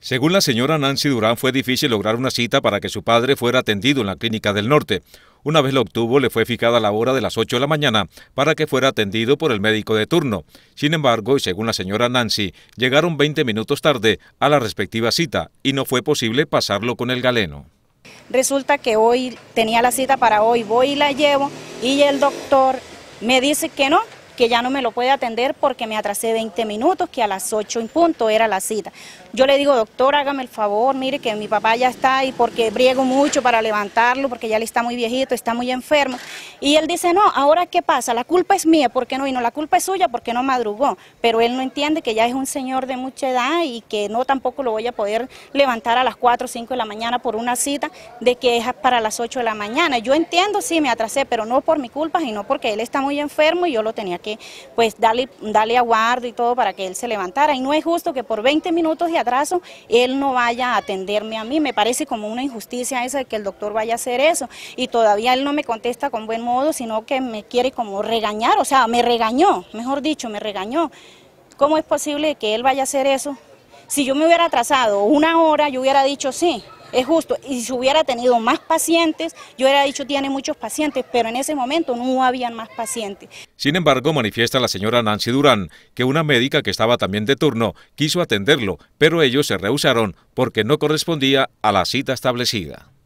Según la señora Nancy Durán, fue difícil lograr una cita para que su padre fuera atendido en la clínica del norte. Una vez lo obtuvo, le fue fijada la hora de las 8 de la mañana para que fuera atendido por el médico de turno. Sin embargo, y según la señora Nancy, llegaron 20 minutos tarde a la respectiva cita y no fue posible pasarlo con el galeno. Resulta que hoy tenía la cita para hoy, voy y la llevo y el doctor me dice que no, que ya no me lo puede atender porque me atrasé 20 minutos, que a las 8 en punto era la cita. Yo le digo, doctor, hágame el favor, mire que mi papá ya está ahí porque briego mucho para levantarlo, porque ya le está muy viejito, está muy enfermo. Y él dice, no, ahora qué pasa, la culpa es mía, ¿por qué no vino? La culpa es suya, porque no madrugó? Pero él no entiende que ya es un señor de mucha edad y que no tampoco lo voy a poder levantar a las 4 o 5 de la mañana por una cita de que es para las 8 de la mañana. Yo entiendo, sí, me atrasé, pero no por mi culpa, sino porque él está muy enfermo y yo lo tenía que pues dale aguardo y todo para que él se levantara. Y no es justo que por 20 minutos de atraso él no vaya a atenderme a mí. Me parece como una injusticia esa de que el doctor vaya a hacer eso. Y todavía él no me contesta con buen modo, sino que me quiere como regañar, o sea, me regañó, mejor dicho, me regañó. ¿Cómo es posible que él vaya a hacer eso? Si yo me hubiera atrasado una hora, yo hubiera dicho sí, es justo. Y si hubiera tenido más pacientes, yo hubiera dicho tiene muchos pacientes, pero en ese momento no habían más pacientes. Sin embargo, manifiesta la señora Nancy Durán que una médica que estaba también de turno quiso atenderlo, pero ellos se rehusaron porque no correspondía a la cita establecida.